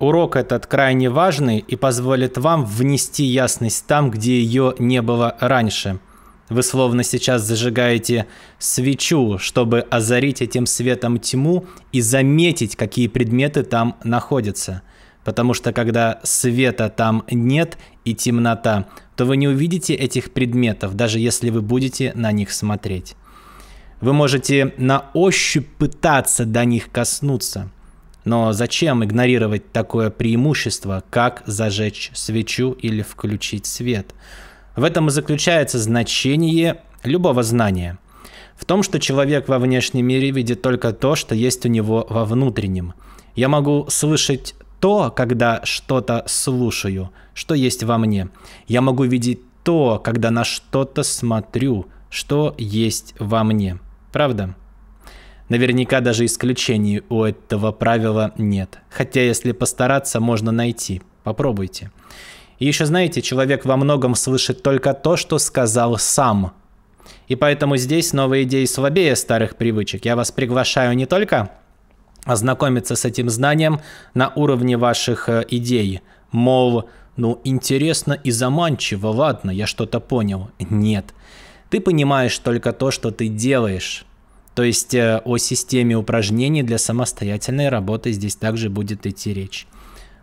Урок этот крайне важный и позволит вам внести ясность там, где ее не было раньше. Вы словно сейчас зажигаете свечу, чтобы озарить этим светом тьму и заметить, какие предметы там находятся. Потому что когда света там нет и темнота, то вы не увидите этих предметов, даже если вы будете на них смотреть. Вы можете на ощупь пытаться до них коснуться – но зачем игнорировать такое преимущество, как зажечь свечу или включить свет? В этом и заключается значение любого знания. В том, что человек во внешнем мире видит только то, что есть у него во внутреннем. Я могу слышать то, когда что-то слушаю, что есть во мне. Я могу видеть то, когда на что-то смотрю, что есть во мне. Правда? Наверняка даже исключений у этого правила нет. Хотя, если постараться, можно найти. Попробуйте. И еще знаете, человек во многом слышит только то, что сказал сам. И поэтому здесь новые идеи слабее старых привычек. Я вас приглашаю не только ознакомиться с этим знанием на уровне ваших э, идей. Мол, ну интересно и заманчиво, ладно, я что-то понял. Нет. Ты понимаешь только то, что ты делаешь. То есть э, о системе упражнений для самостоятельной работы здесь также будет идти речь.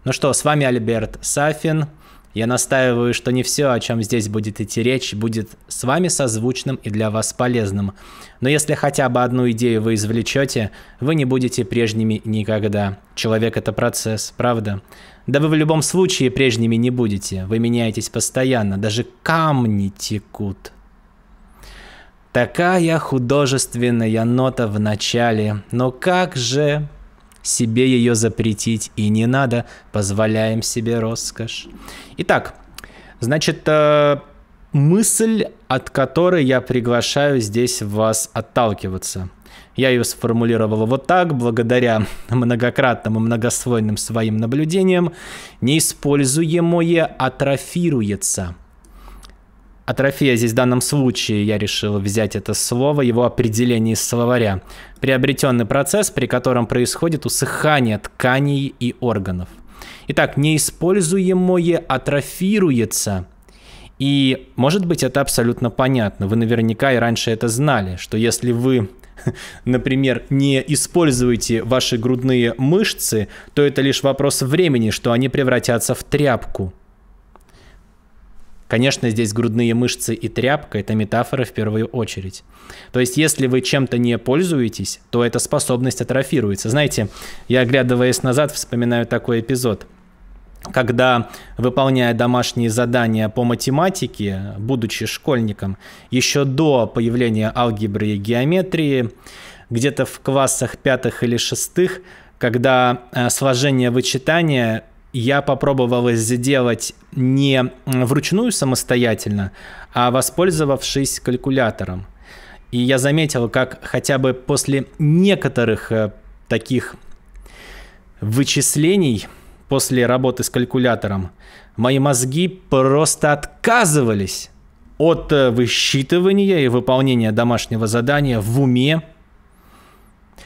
Ну что, с вами Альберт Сафин. Я настаиваю, что не все, о чем здесь будет идти речь, будет с вами созвучным и для вас полезным. Но если хотя бы одну идею вы извлечете, вы не будете прежними никогда. Человек – это процесс, правда? Да вы в любом случае прежними не будете. Вы меняетесь постоянно. Даже камни текут Такая художественная нота в начале, но как же себе ее запретить и не надо, позволяем себе роскошь. Итак, значит, э, мысль, от которой я приглашаю здесь вас отталкиваться. Я ее сформулировал вот так, благодаря многократным и многослойным своим наблюдениям. Неиспользуемое атрофируется – Атрофия здесь в данном случае, я решил взять это слово, его определение из словаря. Приобретенный процесс, при котором происходит усыхание тканей и органов. Итак, неиспользуемое атрофируется. И, может быть, это абсолютно понятно. Вы наверняка и раньше это знали, что если вы например, не используете ваши грудные мышцы, то это лишь вопрос времени, что они превратятся в тряпку. Конечно, здесь грудные мышцы и тряпка – это метафора в первую очередь. То есть, если вы чем-то не пользуетесь, то эта способность атрофируется. Знаете, я, оглядываясь назад, вспоминаю такой эпизод – когда, выполняя домашние задания по математике, будучи школьником, еще до появления алгебры и геометрии, где-то в классах пятых или шестых, когда э, сложение вычитания я попробовала сделать не вручную самостоятельно, а воспользовавшись калькулятором. И я заметил, как хотя бы после некоторых э, таких вычислений, после работы с калькулятором, мои мозги просто отказывались от э, высчитывания и выполнения домашнего задания в уме.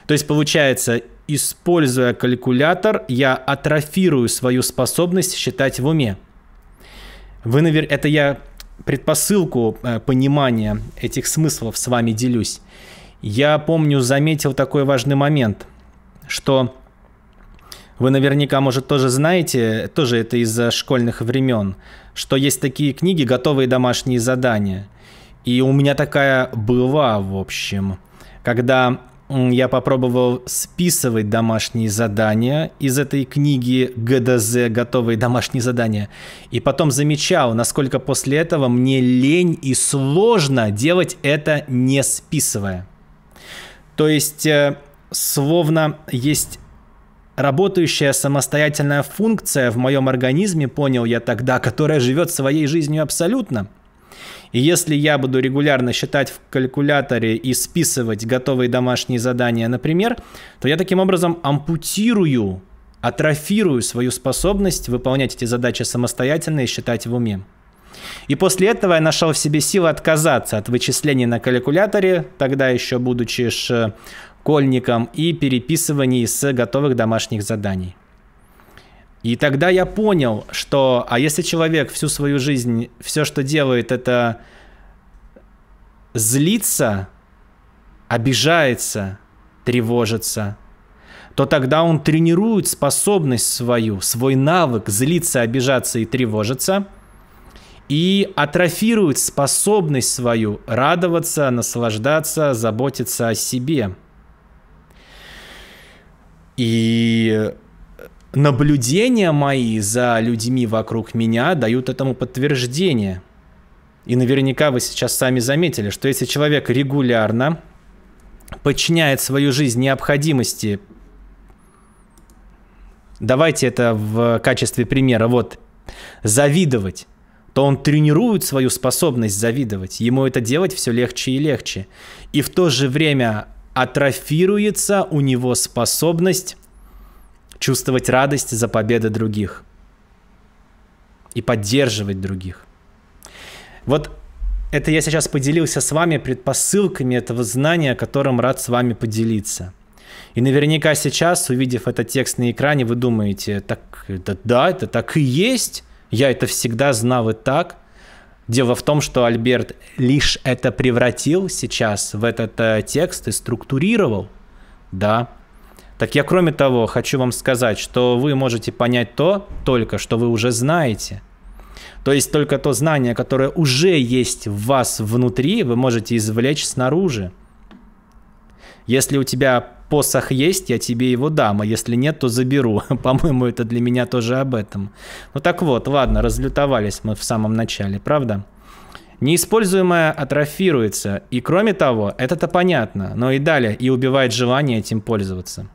То есть, получается, Используя калькулятор, я атрофирую свою способность считать в уме. Вы, наверное, это я предпосылку э, понимания этих смыслов с вами делюсь. Я помню, заметил такой важный момент, что вы наверняка, может, тоже знаете, тоже это из-за школьных времен, что есть такие книги «Готовые домашние задания». И у меня такая была, в общем, когда я попробовал списывать домашние задания из этой книги ГДЗ «Готовые домашние задания». И потом замечал, насколько после этого мне лень и сложно делать это не списывая. То есть, э, словно есть работающая самостоятельная функция в моем организме, понял я тогда, которая живет своей жизнью абсолютно – и если я буду регулярно считать в калькуляторе и списывать готовые домашние задания, например, то я таким образом ампутирую, атрофирую свою способность выполнять эти задачи самостоятельно и считать в уме. И после этого я нашел в себе силы отказаться от вычислений на калькуляторе, тогда еще будучи школьником, и переписываний с готовых домашних заданий. И тогда я понял, что, а если человек всю свою жизнь, все, что делает, это злится, обижается, тревожится, то тогда он тренирует способность свою, свой навык злиться, обижаться и тревожиться, и атрофирует способность свою радоваться, наслаждаться, заботиться о себе. И наблюдения мои за людьми вокруг меня дают этому подтверждение. И наверняка вы сейчас сами заметили, что если человек регулярно подчиняет свою жизнь необходимости, давайте это в качестве примера, вот, завидовать, то он тренирует свою способность завидовать. Ему это делать все легче и легче. И в то же время атрофируется у него способность чувствовать радость за победы других и поддерживать других. Вот это я сейчас поделился с вами предпосылками этого знания, которым рад с вами поделиться. И наверняка сейчас, увидев этот текст на экране, вы думаете, так, это, да, это так и есть, я это всегда знал и так. Дело в том, что Альберт лишь это превратил сейчас в этот э, текст и структурировал. Да, так я, кроме того, хочу вам сказать, что вы можете понять то только, что вы уже знаете. То есть только то знание, которое уже есть в вас внутри, вы можете извлечь снаружи. Если у тебя посох есть, я тебе его дам, а если нет, то заберу. По-моему, это для меня тоже об этом. Ну так вот, ладно, разлютовались мы в самом начале, правда? Неиспользуемое атрофируется, и кроме того, это-то понятно, но и далее, и убивает желание этим пользоваться.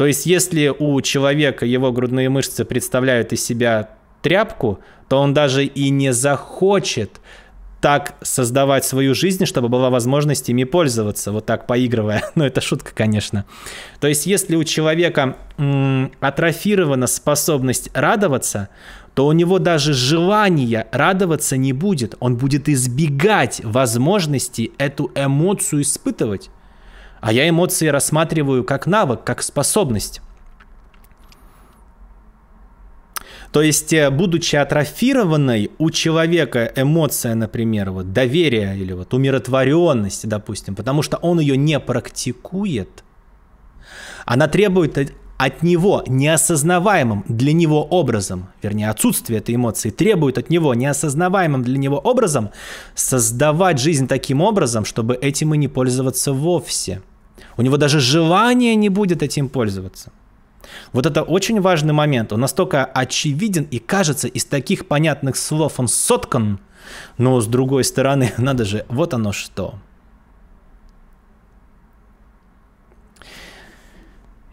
То есть, если у человека его грудные мышцы представляют из себя тряпку, то он даже и не захочет так создавать свою жизнь, чтобы была возможность ими пользоваться, вот так поигрывая. Но это шутка, конечно. То есть, если у человека м- атрофирована способность радоваться, то у него даже желания радоваться не будет. Он будет избегать возможности эту эмоцию испытывать. А я эмоции рассматриваю как навык, как способность. То есть, э, будучи атрофированной, у человека эмоция, например, вот доверие или вот умиротворенность, допустим, потому что он ее не практикует, она требует от него неосознаваемым для него образом, вернее, отсутствие этой эмоции требует от него неосознаваемым для него образом создавать жизнь таким образом, чтобы этим и не пользоваться вовсе – у него даже желания не будет этим пользоваться. Вот это очень важный момент. Он настолько очевиден и кажется из таких понятных слов он соткан, но с другой стороны, надо же, вот оно что.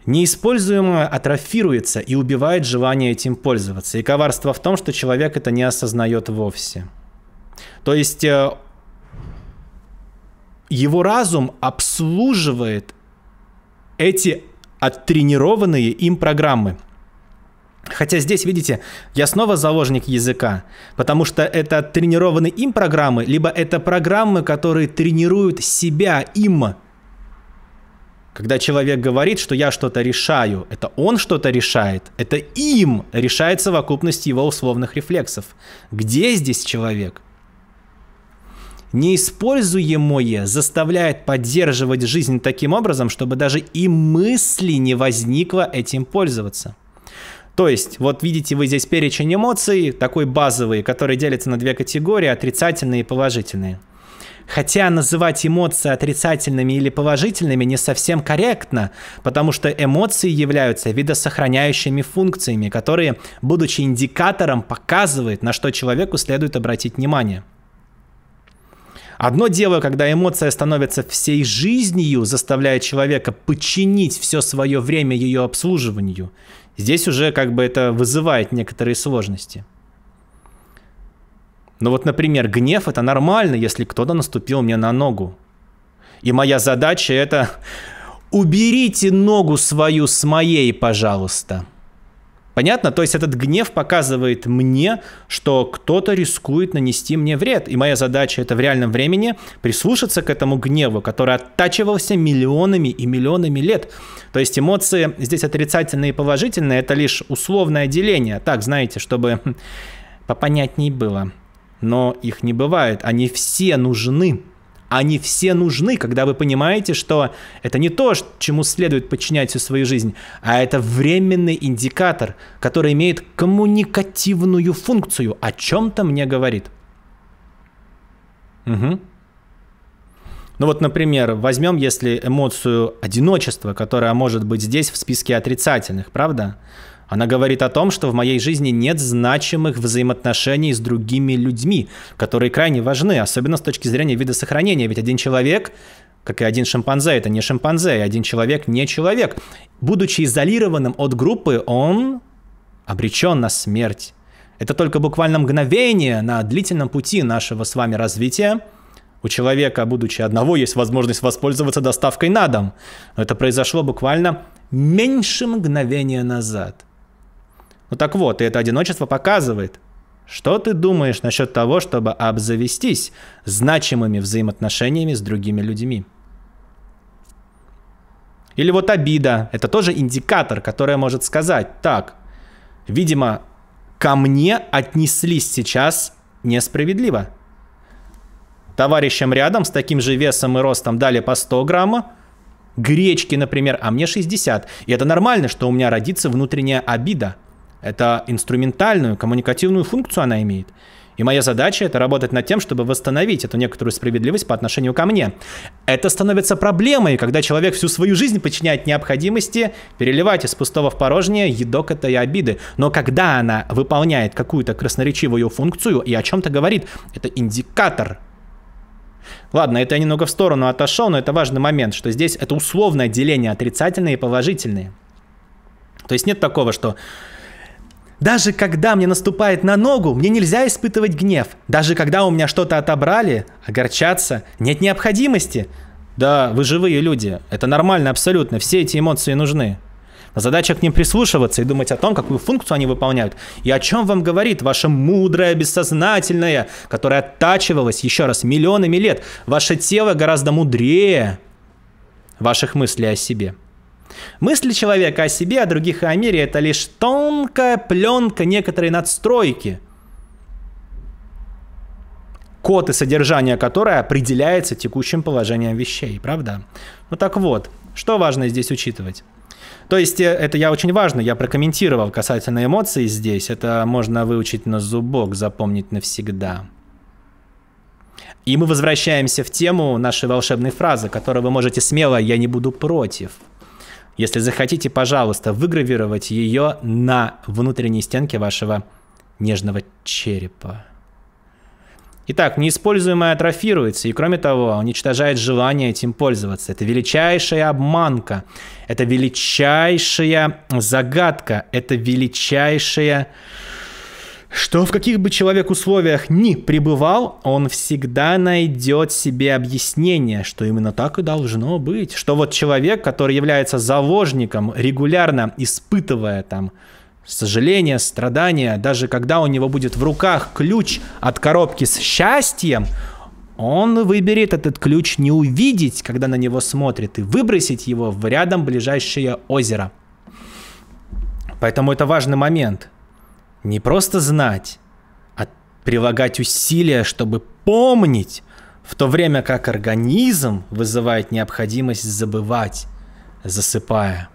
Неиспользуемое атрофируется и убивает желание этим пользоваться. И коварство в том, что человек это не осознает вовсе. То есть э, его разум обслуживает эти оттренированные им программы. Хотя здесь, видите, я снова заложник языка, потому что это тренированные им программы, либо это программы, которые тренируют себя им. Когда человек говорит, что я что-то решаю, это он что-то решает, это им решает совокупность его условных рефлексов. Где здесь человек? Неиспользуемое заставляет поддерживать жизнь таким образом, чтобы даже и мысли не возникло этим пользоваться. То есть, вот видите вы здесь перечень эмоций, такой базовый, который делится на две категории, отрицательные и положительные. Хотя называть эмоции отрицательными или положительными не совсем корректно, потому что эмоции являются видосохраняющими функциями, которые, будучи индикатором, показывают, на что человеку следует обратить внимание. Одно дело, когда эмоция становится всей жизнью, заставляя человека подчинить все свое время ее обслуживанию. Здесь уже как бы это вызывает некоторые сложности. Но ну вот, например, гнев — это нормально, если кто-то наступил мне на ногу. И моя задача — это «уберите ногу свою с моей, пожалуйста». Понятно? То есть этот гнев показывает мне, что кто-то рискует нанести мне вред. И моя задача это в реальном времени прислушаться к этому гневу, который оттачивался миллионами и миллионами лет. То есть эмоции здесь отрицательные и положительные, это лишь условное деление. Так, знаете, чтобы попонятней было. Но их не бывает, они все нужны. Они все нужны, когда вы понимаете, что это не то, чему следует подчинять всю свою жизнь, а это временный индикатор, который имеет коммуникативную функцию, о чем-то мне говорит. Угу. Ну вот, например, возьмем, если эмоцию одиночества, которая может быть здесь в списке отрицательных, правда? Она говорит о том, что в моей жизни нет значимых взаимоотношений с другими людьми, которые крайне важны, особенно с точки зрения вида сохранения. Ведь один человек как и один шимпанзе, это не шимпанзе, и один человек не человек. Будучи изолированным от группы, он обречен на смерть. Это только буквально мгновение на длительном пути нашего с вами развития. У человека, будучи одного, есть возможность воспользоваться доставкой на дом. Но это произошло буквально меньше мгновения назад. Ну так вот, и это одиночество показывает. Что ты думаешь насчет того, чтобы обзавестись значимыми взаимоотношениями с другими людьми? Или вот обида. Это тоже индикатор, который может сказать, так, видимо, ко мне отнеслись сейчас несправедливо. Товарищам рядом с таким же весом и ростом дали по 100 грамма, гречки, например, а мне 60. И это нормально, что у меня родится внутренняя обида – это инструментальную, коммуникативную функцию она имеет. И моя задача это работать над тем, чтобы восстановить эту некоторую справедливость по отношению ко мне. Это становится проблемой, когда человек всю свою жизнь подчиняет необходимости переливать из пустого в порожнее едок этой обиды. Но когда она выполняет какую-то красноречивую функцию и о чем-то говорит, это индикатор Ладно, это я немного в сторону отошел, но это важный момент, что здесь это условное деление отрицательные и положительные. То есть нет такого, что даже когда мне наступает на ногу, мне нельзя испытывать гнев. Даже когда у меня что-то отобрали, огорчаться нет необходимости. Да, вы живые люди, это нормально абсолютно, все эти эмоции нужны. Но задача к ним прислушиваться и думать о том, какую функцию они выполняют, и о чем вам говорит ваше мудрое, бессознательное, которое оттачивалось, еще раз, миллионами лет. Ваше тело гораздо мудрее ваших мыслей о себе. Мысли человека о себе, о других и о мире – это лишь тонкая пленка некоторой надстройки, код и содержание которой определяется текущим положением вещей, правда? Ну так вот, что важно здесь учитывать? То есть э, это я очень важно, я прокомментировал касательно эмоций здесь. Это можно выучить на зубок, запомнить навсегда. И мы возвращаемся в тему нашей волшебной фразы, которую вы можете смело «я не буду против» Если захотите, пожалуйста, выгравировать ее на внутренней стенке вашего нежного черепа. Итак, неиспользуемое атрофируется и, кроме того, уничтожает желание этим пользоваться. Это величайшая обманка, это величайшая загадка, это величайшая что в каких бы человек условиях ни пребывал, он всегда найдет себе объяснение, что именно так и должно быть. Что вот человек, который является заложником, регулярно испытывая там сожаление, страдания, даже когда у него будет в руках ключ от коробки с счастьем, он выберет этот ключ не увидеть, когда на него смотрит, и выбросить его в рядом ближайшее озеро. Поэтому это важный момент – не просто знать, а прилагать усилия, чтобы помнить, в то время как организм вызывает необходимость забывать, засыпая.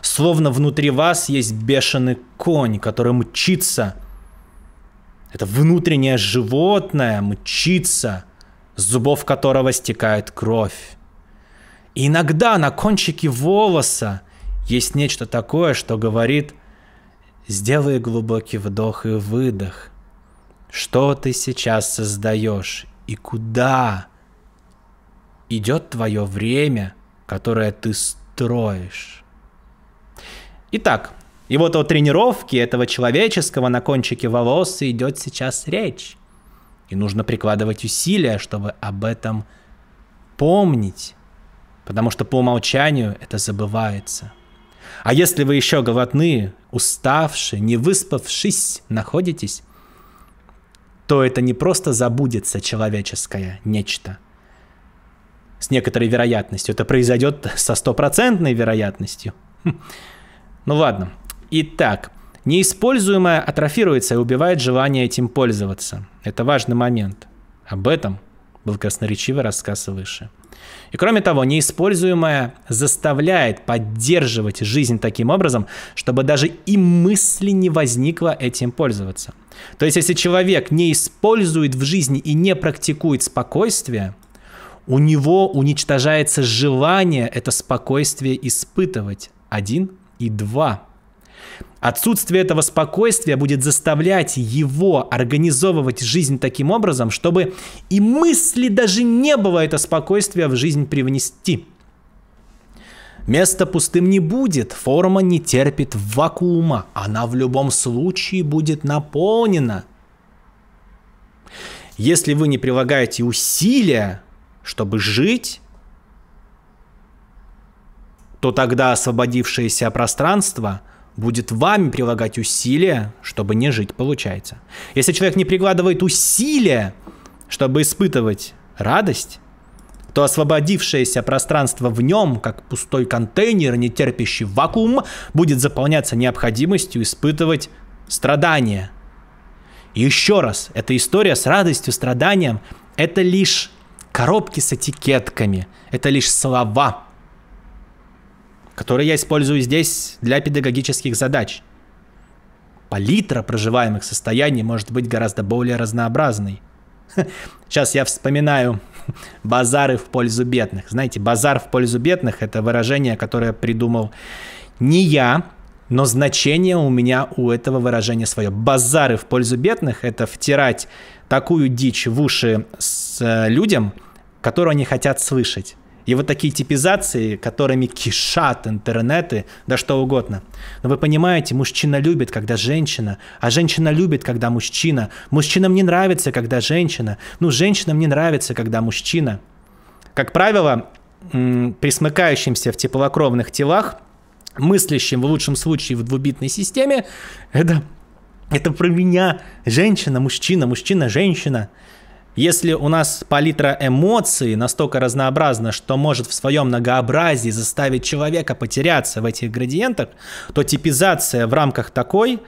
Словно внутри вас есть бешеный конь, который мчится. Это внутреннее животное мчится, с зубов которого стекает кровь. И иногда на кончике волоса – есть нечто такое, что говорит «Сделай глубокий вдох и выдох. Что ты сейчас создаешь и куда идет твое время, которое ты строишь?» Итак, и вот о тренировке этого человеческого на кончике волос идет сейчас речь. И нужно прикладывать усилия, чтобы об этом помнить. Потому что по умолчанию это забывается. А если вы еще голодные, уставшие, не выспавшись находитесь, то это не просто забудется человеческое нечто. С некоторой вероятностью. Это произойдет со стопроцентной вероятностью. Хм. Ну ладно. Итак, неиспользуемое атрофируется и убивает желание этим пользоваться. Это важный момент. Об этом был красноречивый рассказ выше. И кроме того, неиспользуемое заставляет поддерживать жизнь таким образом, чтобы даже и мысли не возникло этим пользоваться. То есть, если человек не использует в жизни и не практикует спокойствие, у него уничтожается желание это спокойствие испытывать. Один и два. Отсутствие этого спокойствия будет заставлять его организовывать жизнь таким образом, чтобы и мысли даже не было это спокойствие в жизнь привнести. Место пустым не будет, форма не терпит вакуума, она в любом случае будет наполнена. Если вы не прилагаете усилия, чтобы жить, то тогда освободившееся пространство – будет вами прилагать усилия, чтобы не жить, получается. Если человек не прикладывает усилия, чтобы испытывать радость, то освободившееся пространство в нем, как пустой контейнер, не терпящий вакуум, будет заполняться необходимостью испытывать страдания. И еще раз, эта история с радостью, страданием – это лишь коробки с этикетками, это лишь слова – которые я использую здесь для педагогических задач. Палитра проживаемых состояний может быть гораздо более разнообразной. Сейчас я вспоминаю базары в пользу бедных. Знаете, базар в пользу бедных – это выражение, которое придумал не я, но значение у меня у этого выражения свое. Базары в пользу бедных – это втирать такую дичь в уши с э, людям, которую они хотят слышать. И вот такие типизации, которыми кишат интернеты, да что угодно. Но вы понимаете, мужчина любит, когда женщина, а женщина любит, когда мужчина. Мужчинам не нравится, когда женщина. Ну, женщинам не нравится, когда мужчина. Как правило, присмыкающимся в теплокровных телах, мыслящим в лучшем случае в двубитной системе, это, это про меня. Женщина, мужчина, мужчина, женщина. Если у нас палитра эмоций настолько разнообразна, что может в своем многообразии заставить человека потеряться в этих градиентах, то типизация в рамках такой,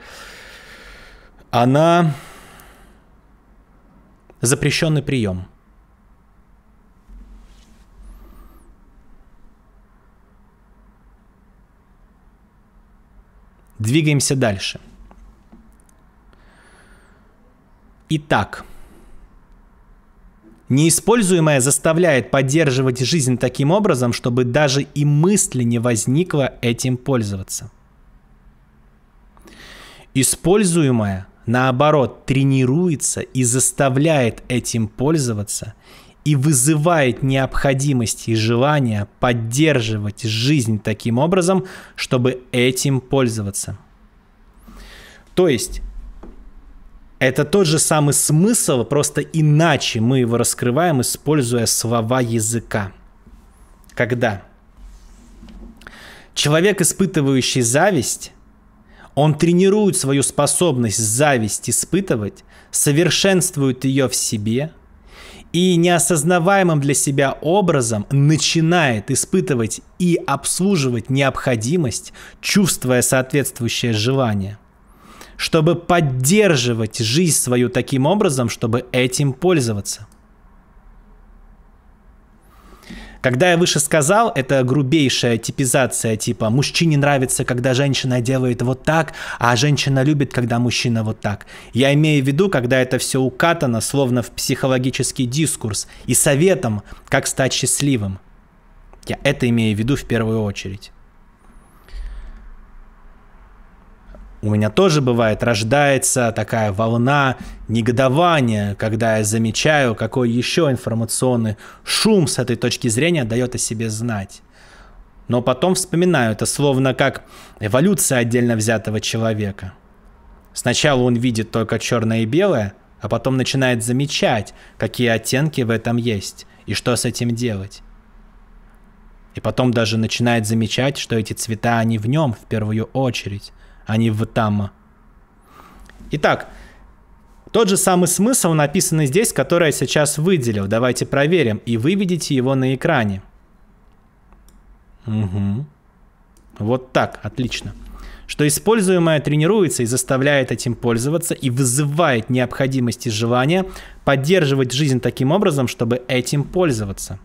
она запрещенный прием. Двигаемся дальше. Итак, Неиспользуемое заставляет поддерживать жизнь таким образом, чтобы даже и мысли не возникло этим пользоваться. Используемое, наоборот, тренируется и заставляет этим пользоваться и вызывает необходимость и желание поддерживать жизнь таким образом, чтобы этим пользоваться. То есть это тот же самый смысл, просто иначе мы его раскрываем, используя слова языка. Когда человек, испытывающий зависть, он тренирует свою способность зависть испытывать, совершенствует ее в себе и неосознаваемым для себя образом начинает испытывать и обслуживать необходимость, чувствуя соответствующее желание – чтобы поддерживать жизнь свою таким образом, чтобы этим пользоваться. Когда я выше сказал, это грубейшая типизация типа «мужчине нравится, когда женщина делает вот так, а женщина любит, когда мужчина вот так». Я имею в виду, когда это все укатано, словно в психологический дискурс, и советом, как стать счастливым. Я это имею в виду в первую очередь. у меня тоже бывает, рождается такая волна негодования, когда я замечаю, какой еще информационный шум с этой точки зрения дает о себе знать. Но потом вспоминаю, это словно как эволюция отдельно взятого человека. Сначала он видит только черное и белое, а потом начинает замечать, какие оттенки в этом есть и что с этим делать. И потом даже начинает замечать, что эти цвета, они в нем в первую очередь – а не в там. Итак, тот же самый смысл написан здесь, который я сейчас выделил. Давайте проверим и выведите его на экране. Угу. Вот так, отлично. Что используемое тренируется и заставляет этим пользоваться и вызывает необходимость и желание поддерживать жизнь таким образом, чтобы этим пользоваться.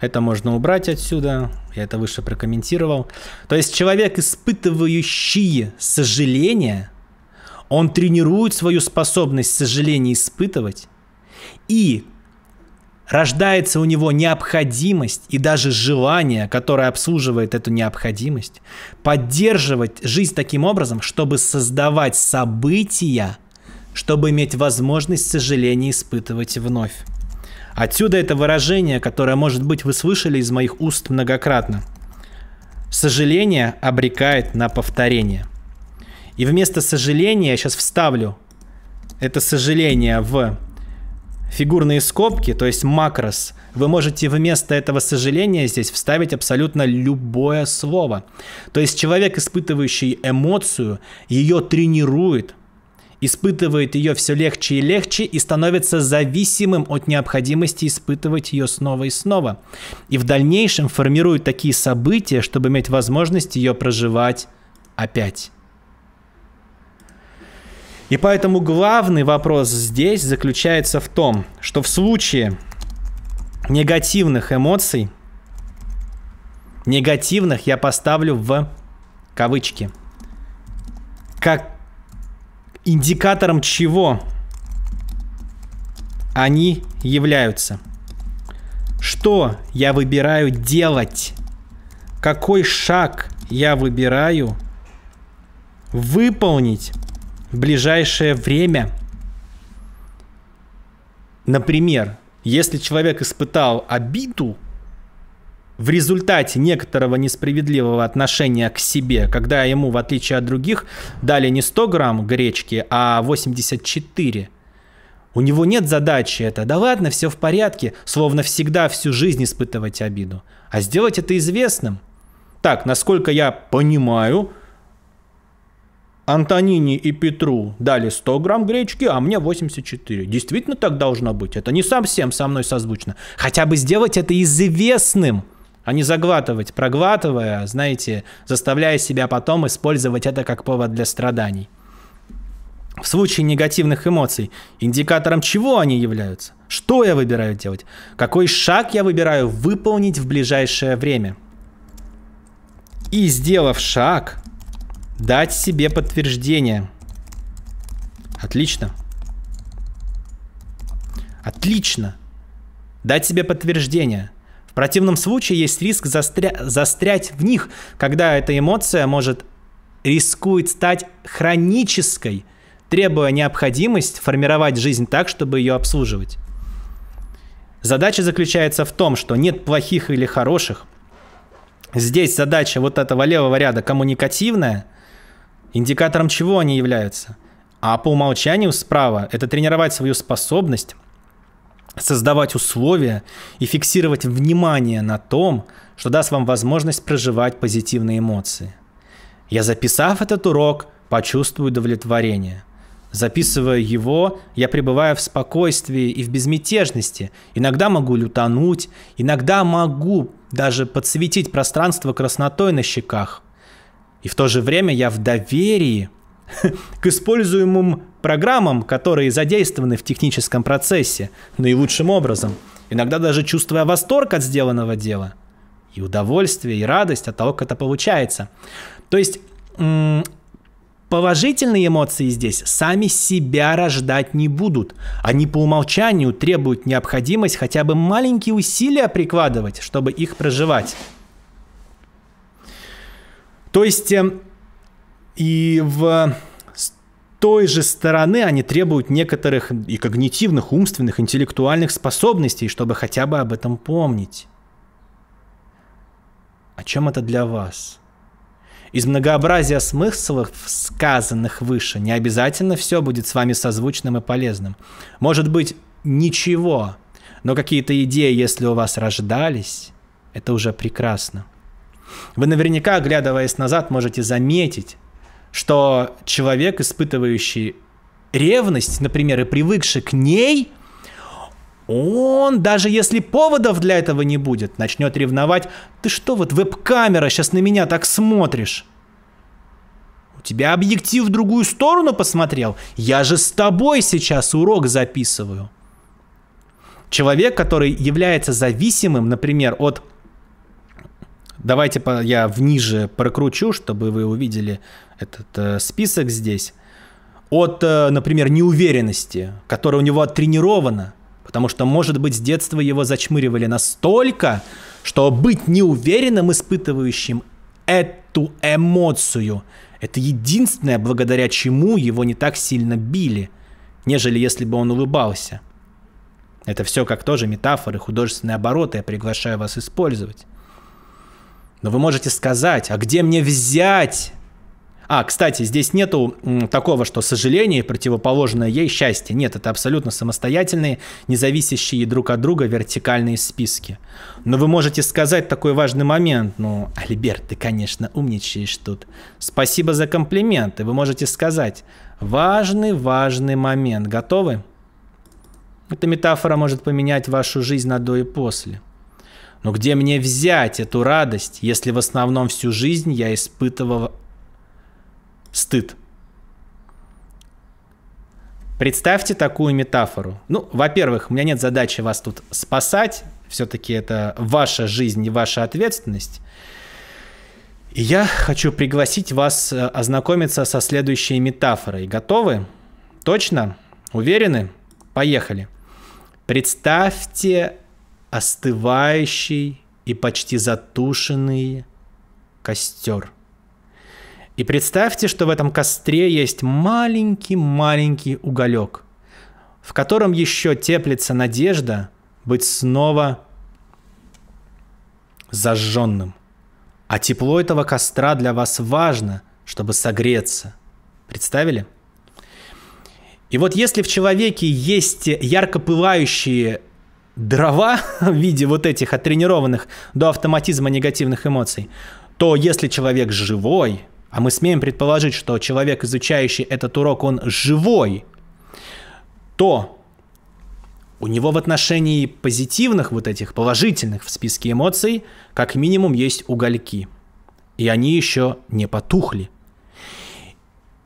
Это можно убрать отсюда. Я это выше прокомментировал. То есть человек, испытывающий сожаление, он тренирует свою способность сожаления испытывать. И рождается у него необходимость и даже желание, которое обслуживает эту необходимость, поддерживать жизнь таким образом, чтобы создавать события, чтобы иметь возможность сожаления испытывать вновь. Отсюда это выражение, которое, может быть, вы слышали из моих уст многократно. Сожаление обрекает на повторение. И вместо сожаления я сейчас вставлю это сожаление в фигурные скобки, то есть макрос, вы можете вместо этого сожаления здесь вставить абсолютно любое слово. То есть человек, испытывающий эмоцию, ее тренирует – испытывает ее все легче и легче и становится зависимым от необходимости испытывать ее снова и снова. И в дальнейшем формирует такие события, чтобы иметь возможность ее проживать опять. И поэтому главный вопрос здесь заключается в том, что в случае негативных эмоций, негативных я поставлю в кавычки, как индикатором чего они являются. Что я выбираю делать? Какой шаг я выбираю выполнить в ближайшее время? Например, если человек испытал обиду, в результате некоторого несправедливого отношения к себе, когда ему, в отличие от других, дали не 100 грамм гречки, а 84. У него нет задачи это, да ладно, все в порядке, словно всегда всю жизнь испытывать обиду, а сделать это известным. Так, насколько я понимаю, Антонине и Петру дали 100 грамм гречки, а мне 84. Действительно так должно быть. Это не совсем со мной созвучно. Хотя бы сделать это известным а не заглатывать, проглатывая, знаете, заставляя себя потом использовать это как повод для страданий. В случае негативных эмоций, индикатором чего они являются? Что я выбираю делать? Какой шаг я выбираю выполнить в ближайшее время? И сделав шаг, дать себе подтверждение. Отлично. Отлично. Дать себе подтверждение – в противном случае есть риск застря... застрять в них, когда эта эмоция может рискует стать хронической, требуя необходимость формировать жизнь так, чтобы ее обслуживать. Задача заключается в том, что нет плохих или хороших. Здесь задача вот этого левого ряда коммуникативная, индикатором чего они являются. А по умолчанию справа это тренировать свою способность создавать условия и фиксировать внимание на том, что даст вам возможность проживать позитивные эмоции. Я, записав этот урок, почувствую удовлетворение. Записывая его, я пребываю в спокойствии и в безмятежности. Иногда могу лютануть, иногда могу даже подсветить пространство краснотой на щеках. И в то же время я в доверии к используемым программам, которые задействованы в техническом процессе наилучшим ну образом, иногда даже чувствуя восторг от сделанного дела, и удовольствие, и радость от того, как это получается. То есть положительные эмоции здесь сами себя рождать не будут. Они по умолчанию требуют необходимость хотя бы маленькие усилия прикладывать, чтобы их проживать. То есть эм, и в той же стороны они требуют некоторых и когнитивных, умственных, интеллектуальных способностей, чтобы хотя бы об этом помнить. О а чем это для вас? Из многообразия смыслов, сказанных выше, не обязательно все будет с вами созвучным и полезным. Может быть, ничего, но какие-то идеи, если у вас рождались, это уже прекрасно. Вы наверняка, оглядываясь назад, можете заметить, что человек, испытывающий ревность, например, и привыкший к ней, он, даже если поводов для этого не будет, начнет ревновать. Ты что, вот веб-камера сейчас на меня так смотришь? У тебя объектив в другую сторону посмотрел? Я же с тобой сейчас урок записываю. Человек, который является зависимым, например, от... Давайте я вниже прокручу, чтобы вы увидели этот э, список здесь от, э, например, неуверенности, которая у него оттренирована, потому что, может быть, с детства его зачмыривали настолько, что быть неуверенным, испытывающим эту эмоцию, это единственное, благодаря чему его не так сильно били, нежели если бы он улыбался. Это все как тоже метафоры, художественные обороты, я приглашаю вас использовать. Но вы можете сказать, а где мне взять а, кстати, здесь нету такого, что сожаление противоположное ей счастье. Нет, это абсолютно самостоятельные, независящие друг от друга вертикальные списки. Но вы можете сказать такой важный момент. Ну, Альберт, ты, конечно, умничаешь тут. Спасибо за комплименты. Вы можете сказать важный, важный момент. Готовы? Эта метафора может поменять вашу жизнь на до и после. Но где мне взять эту радость, если в основном всю жизнь я испытывал стыд. Представьте такую метафору. Ну, во-первых, у меня нет задачи вас тут спасать. Все-таки это ваша жизнь и ваша ответственность. И я хочу пригласить вас э, ознакомиться со следующей метафорой. Готовы? Точно? Уверены? Поехали. Представьте остывающий и почти затушенный костер – и представьте, что в этом костре есть маленький-маленький уголек, в котором еще теплится надежда быть снова зажженным. А тепло этого костра для вас важно, чтобы согреться. Представили? И вот если в человеке есть ярко пылающие дрова в виде вот этих оттренированных до автоматизма негативных эмоций, то если человек живой – а мы смеем предположить, что человек, изучающий этот урок, он живой, то у него в отношении позитивных, вот этих положительных в списке эмоций, как минимум есть угольки. И они еще не потухли.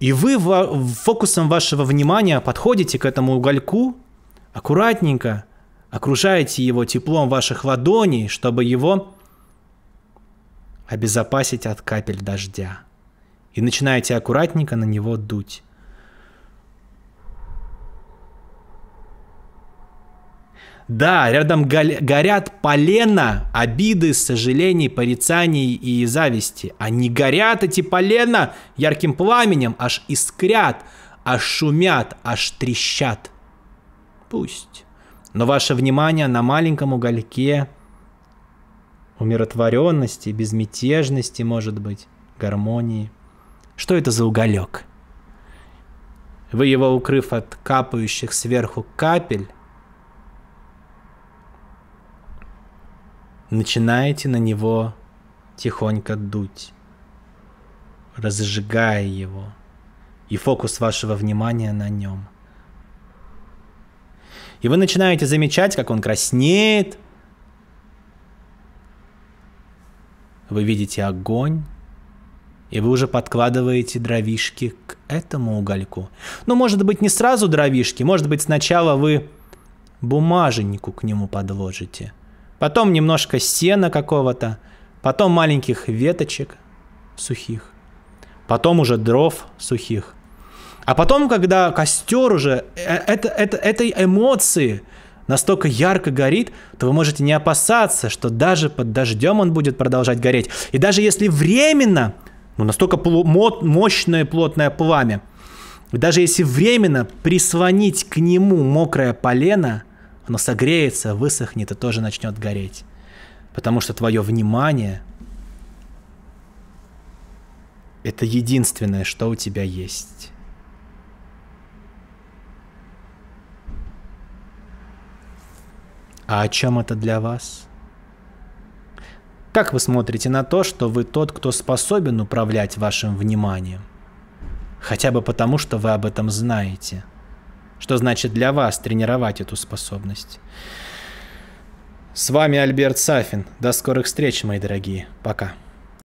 И вы фокусом вашего внимания подходите к этому угольку аккуратненько, окружаете его теплом ваших ладоней, чтобы его обезопасить от капель дождя и начинаете аккуратненько на него дуть. Да, рядом горят полена обиды, сожалений, порицаний и зависти. Они горят, эти полена, ярким пламенем, аж искрят, аж шумят, аж трещат. Пусть. Но ваше внимание на маленьком угольке умиротворенности, безмятежности, может быть, гармонии – что это за уголек? Вы его, укрыв от капающих сверху капель, начинаете на него тихонько дуть, разжигая его, и фокус вашего внимания на нем. И вы начинаете замечать, как он краснеет. Вы видите огонь, и вы уже подкладываете дровишки к этому угольку. Ну, может быть, не сразу дровишки, может быть, сначала вы бумажнику к нему подложите. Потом немножко сена какого-то, потом маленьких веточек сухих, потом уже дров сухих. А потом, когда костер уже, э, это, это, этой эмоции настолько ярко горит, то вы можете не опасаться, что даже под дождем он будет продолжать гореть. И даже если временно ну, настолько пло- мощное плотное пламя. И даже если временно прислонить к нему мокрое полено, оно согреется, высохнет и тоже начнет гореть. Потому что твое внимание – это единственное, что у тебя есть. А о чем это для вас? Как вы смотрите на то, что вы тот, кто способен управлять вашим вниманием? Хотя бы потому, что вы об этом знаете. Что значит для вас тренировать эту способность? С вами Альберт Сафин. До скорых встреч, мои дорогие. Пока.